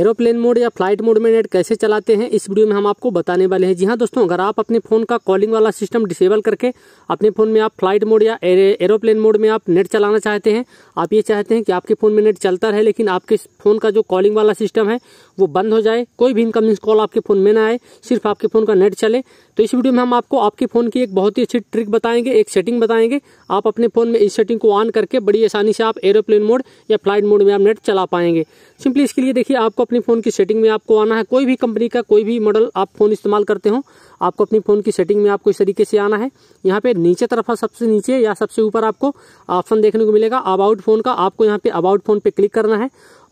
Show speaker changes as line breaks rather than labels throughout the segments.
aeroplane mode या flight mode में net कैसे चलाते हैं इस वीडियो में हम आपको बताने वाले हैं जी हाँ दोस्तों अगर आप अपने फ़ोन का कॉलिंग वाला सिस्टम डिसेबल करके अपने फ़ोन में आप फ्लाइट मोड या एरोप्लेन मोड में आप नेट चलाना चाहते हैं आप ये चाहते हैं कि आपके फ़ोन में नेट चलता रहे लेकिन आपके फ़ोन का जो कॉलिंग वाला सिस्टम है वो बंद हो जाए कोई भी इनकमिंग कॉल आपके फ़ोन में ना आए सिर्फ आपके फ़ोन का नेट चले तो इस वीडियो में हम आपको आपके फ़ोन की एक बहुत ही अच्छी ट्रिक बताएंगे एक सेटिंग बताएंगे आप अपने फ़ोन में इस सेटिंग को ऑन करके बड़ी आसानी से आप एरोप्लेन मोड या फ्लाइट मोड में आप नेट चला पाएंगे सिंपली इसके लिए देखिए आपको आपको अपनी फ़ोन की सेटिंग में आपको आना है कोई भी कंपनी का कोई भी मॉडल आप फ़ोन इस्तेमाल करते हो आपको अपनी फ़ोन की सेटिंग में आपको इस तरीके से आना है यहाँ पे नीचे तरफ सबसे नीचे या सबसे ऊपर आपको ऑप्शन देखने को मिलेगा अबाउट फ़ोन का आपको यहाँ पे अबाउट फ़ोन पे क्लिक करना है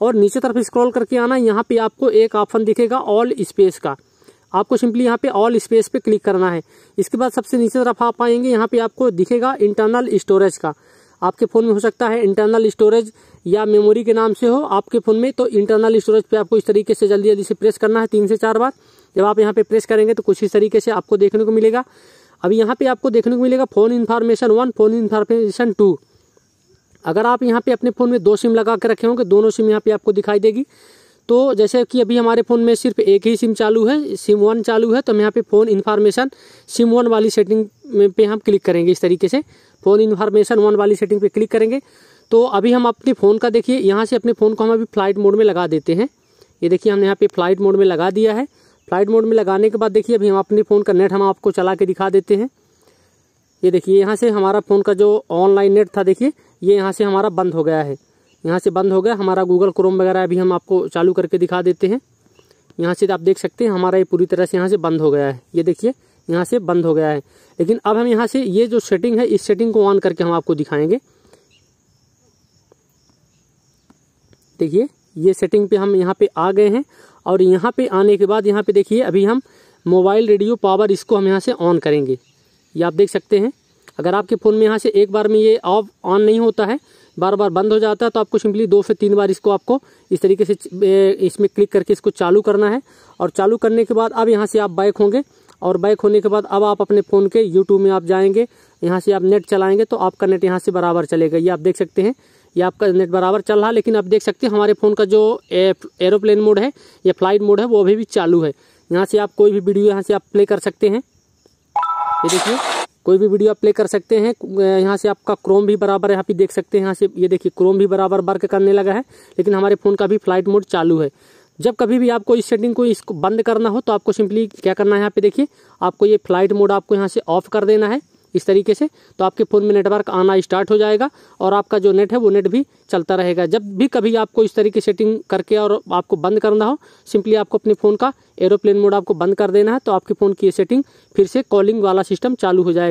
और नीचे तरफ स्क्रॉल करके आना है यहाँ पे आपको एक ऑप्शन दिखेगा ऑल स्पेस का आपको सिंपली यहाँ पे ऑल स्पेस पे क्लिक करना है इसके बाद सबसे नीचे तरफ आप आएंगे यहाँ पे आपको दिखेगा इंटरनल स्टोरेज का आपके फ़ोन में हो सकता है इंटरनल स्टोरेज या मेमोरी के नाम से हो आपके फ़ोन में तो इंटरनल स्टोरेज पे आपको इस तरीके से जल्दी जल्दी से प्रेस करना है तीन से चार बार जब आप यहाँ पे प्रेस करेंगे तो कुछ इस तरीके से आपको देखने को मिलेगा अब यहाँ पे आपको देखने को मिलेगा phone information one phone information two अगर आप यहाँ पे अपने फ़ोन में दो सिम लगा के रखे होंगे दोनों सिम यहाँ पे आपको दिखाई देगी तो जैसे कि अभी हमारे फ़ोन में सिर्फ एक ही सिम चालू है सिम वन चालू है तो हम यहाँ पे फ़ोन इन्फॉर्मेशन सिम वन वाली सेटिंग में पे हम क्लिक करेंगे इस तरीके से फ़ोन इन्फॉर्मेशन वन वाली सेटिंग पे क्लिक करेंगे तो अभी हम अपने फ़ोन का देखिए यहाँ से अपने फ़ोन को हम अभी फ्लाइट मोड में लगा देते हैं ये देखिए हमने यहाँ पर फ्लाइट मोड में लगा दिया है फ्लाइट मोड में लगाने के बाद देखिए अभी हम अपने फ़ोन का नेट हम आपको चला के दिखा देते हैं ये देखिए यहाँ से हमारा फ़ोन का जो ऑनलाइन नेट था देखिए ये यहाँ से हमारा बंद हो गया है यहाँ से बंद हो गया हमारा गूगल क्रोम वगैरह अभी हम आपको चालू करके दिखा देते हैं यहाँ से आप देख सकते हैं हमारा ये पूरी तरह से यहाँ से बंद हो गया है ये देखिए यहाँ से बंद हो गया है लेकिन अब हम यहाँ से ये जो सेटिंग है इस सेटिंग को ऑन करके हम आपको दिखाएंगे देखिए ये सेटिंग पे हम यहाँ पे आ गए हैं और यहाँ पे आने के बाद यहाँ पे देखिए अभी हम मोबाइल रेडियो पावर इसको हम यहाँ से ऑन करेंगे ये आप देख सकते हैं अगर आपके फ़ोन में यहाँ से एक बार में ये ऑफ ऑन नहीं होता है बार बार बंद हो जाता है तो आपको सिंपली दो से तीन बार इसको आपको इस तरीके से इसमें क्लिक करके इसको चालू करना है और चालू करने के बाद अब यहाँ से आप बाइक होंगे और बाइक होने के बाद अब आप अपने फ़ोन के यूट्यूब में आप जाएंगे यहाँ से आप नेट चलाएंगे तो आपका नेट यहाँ से बराबर चलेगा ये आप देख सकते हैं ये आपका नेट बराबर चल रहा है लेकिन आप देख सकते हैं हमारे फ़ोन का जो एरोप्लेन मोड है या फ्लाइट मोड है वो अभी भी चालू है यहाँ से आप कोई भी वीडियो यहाँ से आप प्ले कर सकते हैं ये देखिए कोई भी वीडियो आप प्ले कर सकते हैं यहाँ से आपका क्रोम भी बराबर यहाँ पे देख सकते हैं यहाँ से ये देखिए क्रोम भी बराबर वर्क करने लगा है लेकिन हमारे फ़ोन का भी फ्लाइट मोड चालू है जब कभी भी आपको इस सेटिंग को इसको बंद करना हो तो आपको सिंपली क्या करना है यहाँ पे देखिए आपको ये फ्लाइट मोड आपको यहाँ से ऑफ कर देना है इस तरीके से तो आपके फ़ोन में नेटवर्क आना स्टार्ट हो जाएगा और आपका जो नेट है वो नेट भी चलता रहेगा जब भी कभी आपको इस तरीके सेटिंग करके और आपको बंद करना हो सिंपली आपको अपने फ़ोन का एरोप्लेन मोड आपको बंद कर देना है तो आपके फ़ोन की ये सेटिंग फिर से कॉलिंग वाला सिस्टम चालू हो जाएगा